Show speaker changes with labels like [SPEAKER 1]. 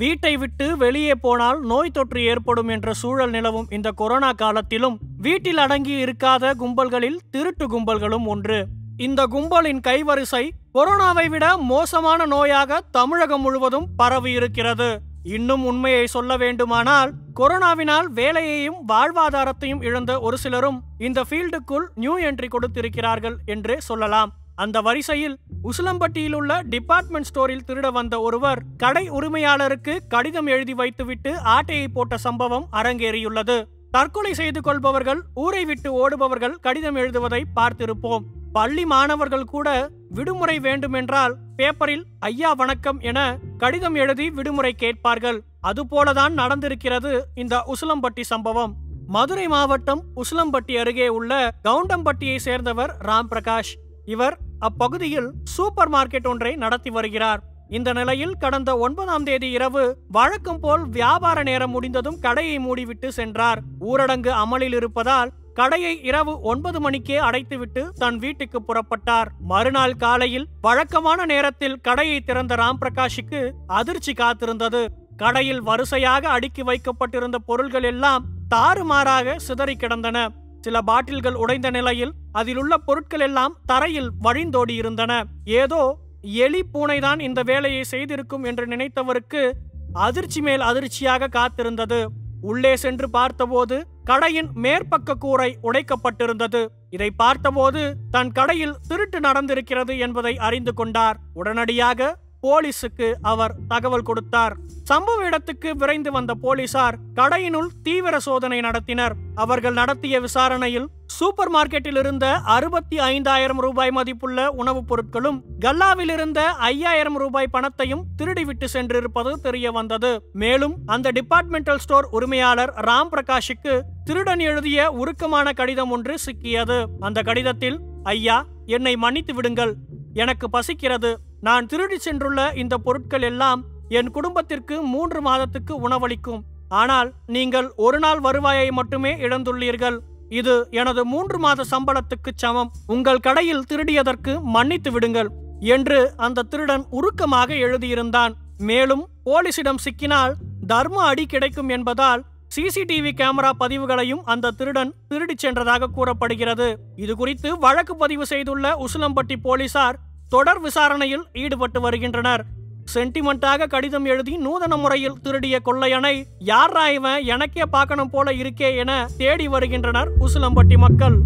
[SPEAKER 1] வீட்டை விட்டு வெளியே போனால் நோய் தொற்று ஏற்படும் என்ற சூழல் நிலவும் இந்த கொரோனா காலத்திலும் வீட்டில் அடங்கி இருக்காத கும்பல்களில் திருட்டு கும்பல்களும் ஒன்று இந்த கும்பலின் கைவரிசை கொரோனாவை விட மோசமான நோயாக தமிழகம் முழுவதும் பரவி இருக்கிறது இன்னும் உண்மையை சொல்ல வேண்டுமானால் கொரோனாவினால் வேலையையும் வாழ்வாதாரத்தையும் இழந்த ஒரு சிலரும் இந்த ஃபீல்டுக்குள் நியூ என்ட்ரி கொடுத்திருக்கிறார்கள் என்று சொல்லலாம் அந்த வரிசையில் உசிலம்பட்டியில் உள்ள டிபார்ட்மெண்ட் ஸ்டோரில் திருட வந்த ஒருவர் கடை உரிமையாளருக்கு கடிதம் எழுதி வைத்துவிட்டு ஆட்டையை போட்ட சம்பவம் அரங்கேறியுள்ளது தற்கொலை செய்து கொள்பவர்கள் ஊரை விட்டு ஓடுபவர்கள் கடிதம் எழுதுவதை பார்த்திருப்போம் பள்ளி மாணவர்கள் கூட விடுமுறை வேண்டுமென்றால் பேப்பரில் ஐயா வணக்கம் என கடிதம் எழுதி விடுமுறை கேட்பார்கள் அதுபோலதான் நடந்திருக்கிறது இந்த உசிலம்பட்டி சம்பவம் மதுரை மாவட்டம் உசிலம்பட்டி அருகே உள்ள கவுண்டம்பட்டியை சேர்ந்தவர் ராம் பிரகாஷ் இவர் அப்பகுதியில் சூப்பர் மார்க்கெட் ஒன்றை நடத்தி வருகிறார் இந்த நிலையில் கடந்த ஒன்பதாம் தேதி இரவு வழக்கம் போல் வியாபார நேரம் முடிந்ததும் கடையை மூடிவிட்டு சென்றார் ஊரடங்கு அமலில் இருப்பதால் கடையை இரவு ஒன்பது மணிக்கே அடைத்துவிட்டு தன் வீட்டுக்கு புறப்பட்டார் மறுநாள் காலையில் வழக்கமான நேரத்தில் கடையை திறந்த ராம் பிரகாஷுக்கு அதிர்ச்சி காத்திருந்தது கடையில் வரிசையாக அடுக்கி வைக்கப்பட்டிருந்த பொருள்கள் எல்லாம் தாறுமாறாக சிதறி கிடந்தன சில பாட்டில்கள் உடைந்த நிலையில் அதிலுள்ள பொருட்கள் எல்லாம் தரையில் வழிந்தோடி இருந்தன ஏதோ எலி பூனைதான் இந்த வேலையை செய்திருக்கும் என்று நினைத்தவருக்கு அதிர்ச்சி மேல் அதிர்ச்சியாக காத்திருந்தது உள்ளே சென்று பார்த்தபோது கடையின் மேற்பக்க கூரை உடைக்கப்பட்டிருந்தது இதை பார்த்தபோது தன் கடையில் திருட்டு நடந்திருக்கிறது என்பதை அறிந்து கொண்டார் உடனடியாக போலீசுக்கு அவர் தகவல் கொடுத்தார் சம்பவ இடத்துக்கு விரைந்து வந்த போலீசார் கடையினுள் தீவிர சோதனை நடத்தினர் அவர்கள் நடத்திய விசாரணையில் சூப்பர் மார்க்கெட்டில் இருந்த அறுபத்தி ஐந்தாயிரம் ரூபாய் மதிப்புள்ள உணவுப் பொருட்களும் கல்லாவில் இருந்த ஐயாயிரம் ரூபாய் பணத்தையும் திருடிவிட்டு சென்றிருப்பது தெரிய வந்தது மேலும் அந்த டிபார்ட்மெண்டல் ஸ்டோர் உரிமையாளர் ராம் பிரகாஷுக்கு திருடன் எழுதிய உருக்கமான கடிதம் ஒன்று சிக்கியது அந்த கடிதத்தில் ஐயா என்னை மன்னித்து விடுங்கள் எனக்கு பசிக்கிறது நான் திருடி சென்றுள்ள இந்த பொருட்கள் எல்லாம் என் குடும்பத்திற்கு மூன்று மாதத்துக்கு உணவளிக்கும் ஆனால் நீங்கள் ஒரு நாள் வருவாயை மட்டுமே இழந்துள்ளீர்கள் இது எனது மூன்று மாத சம்பளத்துக்கு சமம் உங்கள் கடையில் திருடியதற்கு மன்னித்து விடுங்கள் என்று அந்த திருடன் உருக்கமாக எழுதியிருந்தான் மேலும் போலீசிடம் சிக்கினால் தர்ம அடி கிடைக்கும் என்பதால் சிசிடிவி கேமரா பதிவுகளையும் அந்த திருடன் திருடிச் சென்றதாக கூறப்படுகிறது இது குறித்து வழக்கு பதிவு செய்துள்ள உசிலம்பட்டி போலீசார் தொடர் விசாரணையில் ஈடுபட்டு வருகின்றனர் சென்டிமெண்ட்டாக கடிதம் எழுதி நூதன முறையில் திருடிய கொள்ளையனை யார் இவன் எனக்கே பார்க்கணும் போல இருக்கே என தேடி வருகின்றனர் உசிலம்பட்டி மக்கள்